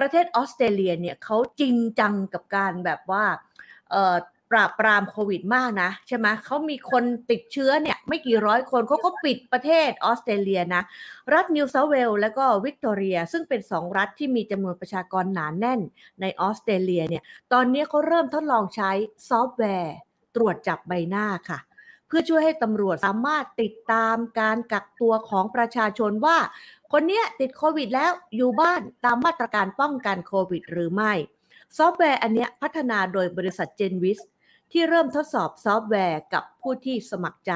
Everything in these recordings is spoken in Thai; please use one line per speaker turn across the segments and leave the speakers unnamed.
ประเทศออสเตรเลียเนี่ยเขาจริงจังกับการแบบว่าปราบปรามโควิดมากนะ ใช่ไหมเขามีคนติดเชื้อเนี่ย ไม่กี่ร้อยคนเขาก็ปิดประเทศออสเตรเลียนะ รัฐนิวเซาเวลและก็วิกตอเรียซึ่งเป็นสองรัฐที่มีจำนวนประชากรหนานแน่นในออสเตรเลียเนี่ยตอนนี้เขาเริ่มทดลองใช้ซอฟต์แวร์ตรวจจับใบหน้าค่ะ เพื่อช่วยให้ตำรวจสามารถติดตามการกักตัวของประชาชนว่าคนเนี้ยติดโควิดแล้วอยู่บ้านตามมาตรการป้องกันโควิดหรือไม่ซอฟต์แวร์อันเนี้ยพัฒนาโดยบริษัท g e n v i s ที่เริ่มทดสอบซอฟต์แวร์ กับผู้ที่สมัครใจ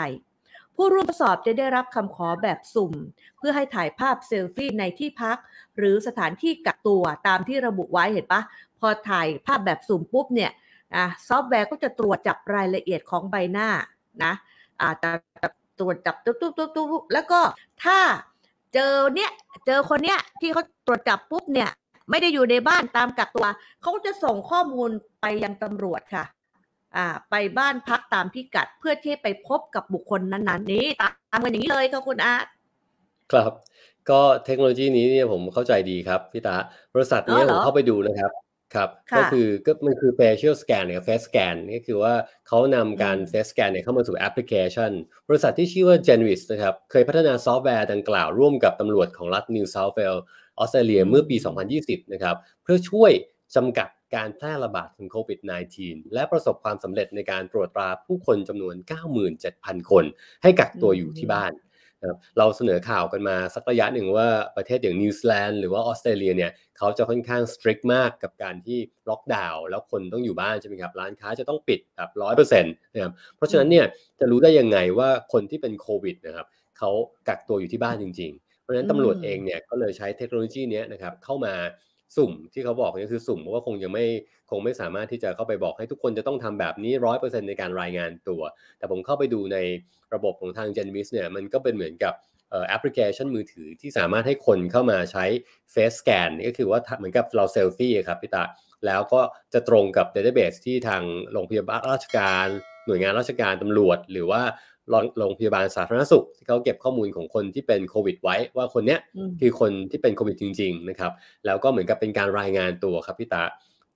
ผู้ร่วมทดสอบจะได้รับคำขอแบบสุ่มเพื่อให้ถ่ายภาพเซลฟี่ในที่พัก หรือสถานที่กักตัวตามที่ระบุไว้เห็นปะ พอถ่ายภาพแบบสุ่มปุ๊บเนี่ยะซอฟต์แวร์ก็จะตรวจจับรายละเอียดของใบหน้านะอาตรวจจับตุ๊บตุ๊บตุ๊บแล้วก็ถ้าเจอเนี่ยเจอคนเนี้ยที่เขาตรวจจับปุ๊บเนี่ย ไม่ได้อยู่ในบ้านตามกักตัว เขาจะส่งข้อมูลไปยังตำรวจค่ะ อ่าไปบ้านพักตามพิกัดเพื่อที่ไปพบกับบุคคลนั้น ๆ นี้ตามกันอย่างนี้เลยค่ะคุณอาร์ต
ครับ ก็เทคโนโลยีนี้เนี่ยผมเข้าใจดีครับพี่ตาบริษัทนี้ผมเข้าไปดูนะครับครับก็คือก็มันคือ facial scan หรือ face scan ก็คือว่าเขานำการ face scan เนี่ยเข้ามาสู่แอปพลิเคชันบริษัทที่ชื่อว่า g e n v i s นะครับเคยพัฒนาซอฟต์แวร์ดังกล่าวร่วมกับตำรวจของรัฐ New South Wales ออสเตรเลียเมื่อปี 2020นะครับเพื่อช่วยจำกัดการแพร่ระบาดของโควิด -19 และประสบความสำเร็จในการตรวจตราผู้คนจำนวน 97,000 คนให้กักตัวอยู่ที่บ้านครับเราเสนอข่าวกันมาสักระยะหนึ่งว่าประเทศอย่างนิวซีแลนด์หรือว่าออสเตรเลียเนี่ยเขาจะค่อนข้างสตริกมากกับการที่ล็อกดาวน์แล้วคนต้องอยู่บ้านใช่ไหมครับร้านค้าจะต้องปิดแบบร้อยเปอร์เซ็นต์นะครับ เพราะฉะนั้นเนี่ยจะรู้ได้ยังไงว่าคนที่เป็นโควิดนะครับเขากักตัวอยู่ที่บ้านจริงๆ เพราะฉะนั้นตำรวจเองเนี่ยก็เลยใช้เทคโนโลยีนี้นะครับเข้ามาสุ่มที่เขาบอกนี่คือสุ่มเพราะว่าคงยังไม่คงไม่สามารถที่จะเข้าไปบอกให้ทุกคนจะต้องทำแบบนี้ร้อยเปอร์เซ็นในการรายงานตัว แต่ผมเข้าไปดูในระบบของทาง GenVis เนี่ยมันก็เป็นเหมือนกับแอปพลิเคชันมือถือที่สามารถให้คนเข้ามาใช้ Face Scan ก็คือว่าเหมือนกับเราเซลฟี่ครับพี่ตาแล้วก็จะตรงกับเดต a b a บสที่ทางโรงพยาบาลราชการ หน่วยงานราชการตำรวจ หรือว่าโรงพยาบาลสาธารณสุขที่เขาเก็บข้อมูลของคนที่เป็นโควิด ไว้ ว่าคนเนี้ยคือคนที่เป็นโควิดจริง ๆ นะครับ แล้วก็เหมือนกับเป็นการรายงานตัวครับพี่ตา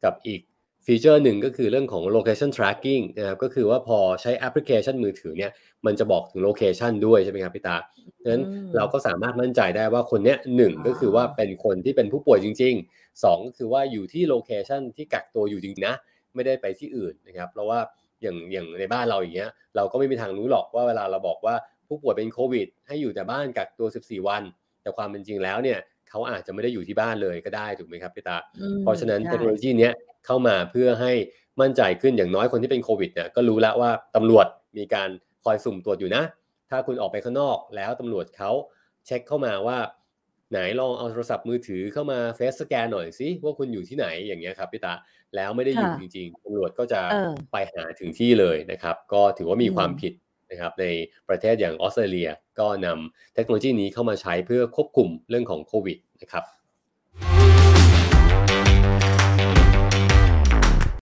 กับอีกฟีเจอร์หนึ่งก็คือเรื่องของ location tracking นะครับก็คือว่าพอใช้แอปพลิเคชันมือถือเนี่ย มันจะบอกถึงโลเคชันด้วยใช่ไหมครับพี่ตาดังนั้นเราก็สามารถมั่นใจได้ว่าคนเนี้ยหนึ่งก็คือว่าเป็นคนที่เป็นผู้ป่วยจริง ๆ2ก็คือว่าอยู่ที่โลเคชันที่กักตัวอยู่จริงนะไม่ได้ไปที่อื่นนะครับ เพราะว่าอย่างอย่างในบ้านเราอย่างเงี้ยเราก็ไม่มีทางรู้หรอกว่าเวลาเราบอกว่าผู้ป่วยเป็นโควิด ให้อยู่แต่บ้านกักตัว 14 วัน แต่ความเป็นจริงแล้วเนี่ยเขาอาจจะไม่ได้อยู่ที่บ้านเลยก็ได้ถูกไหมครับพี่ตาเพราะฉะนั้นเทคโนโลยีเนี้ยเข้ามาเพื่อให้มั่นใจขึ้นอย่างน้อยคนที่เป็นโควิดเนี่ยก็รู้แล้วว่าตำรวจมีการคอยสุ่มตรวจอยู่นะ ถ้าคุณออกไปข้างนอกแล้วตำรวจเขาเช็คเข้ามาว่าไหนลองเอาโทรศัพท์มือถือเข้ามาเฟซสแกนหน่อยสิ ว่าคุณอยู่ที่ไหนอย่างเงี้ยครับพี่ตาแล้วไม่ได้อยู่จริงๆตำรวจก็จะออไปหาถึงที่เลยนะครับ ก็ถือว่ามีความมผิดนะครับ ในประเทศอย่างออสเตรเลียก็นำเทคโนโลยีนี้เข้ามาใช้เพื่อควบคุมเรื่องของโควิดนะครับ